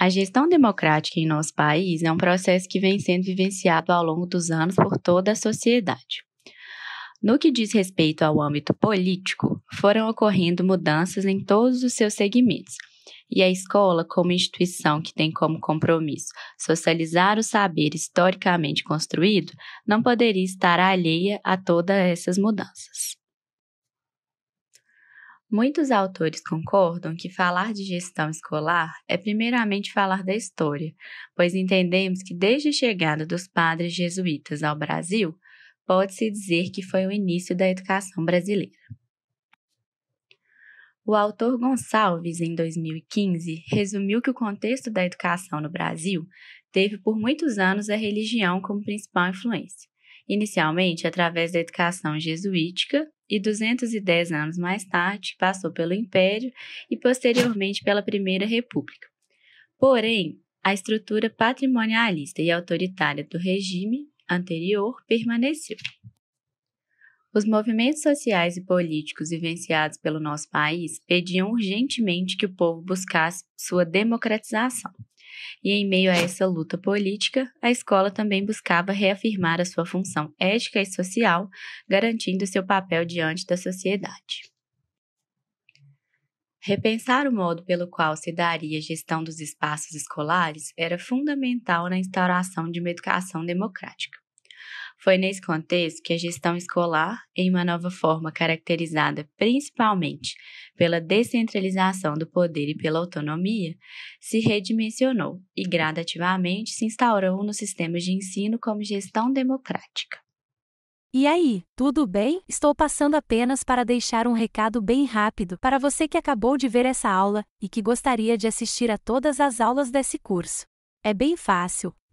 A gestão democrática em nosso país é um processo que vem sendo vivenciado ao longo dos anos por toda a sociedade. No que diz respeito ao âmbito político, foram ocorrendo mudanças em todos os seus segmentos. E a escola, como instituição que tem como compromisso socializar o saber historicamente construído, não poderia estar alheia a todas essas mudanças. Muitos autores concordam que falar de gestão escolar é primeiramente falar da história, pois entendemos que desde a chegada dos padres jesuítas ao Brasil, pode-se dizer que foi o início da educação brasileira. O autor Gonçalves, em 2015, resumiu que o contexto da educação no Brasil teve por muitos anos a religião como principal influência, inicialmente através da educação jesuítica e 210 anos mais tarde passou pelo Império e posteriormente pela Primeira República. Porém, a estrutura patrimonialista e autoritária do regime anterior permaneceu. Os movimentos sociais e políticos vivenciados pelo nosso país pediam urgentemente que o povo buscasse sua democratização. E em meio a essa luta política, a escola também buscava reafirmar a sua função ética e social, garantindo seu papel diante da sociedade. Repensar o modo pelo qual se daria a gestão dos espaços escolares era fundamental na instauração de uma educação democrática. Foi nesse contexto que a gestão escolar, em uma nova forma caracterizada principalmente pela descentralização do poder e pela autonomia, se redimensionou e gradativamente se instaurou no sistema de ensino como gestão democrática. E aí, tudo bem? Estou passando apenas para deixar um recado bem rápido para você que acabou de ver essa aula e que gostaria de assistir a todas as aulas desse curso. É bem fácil,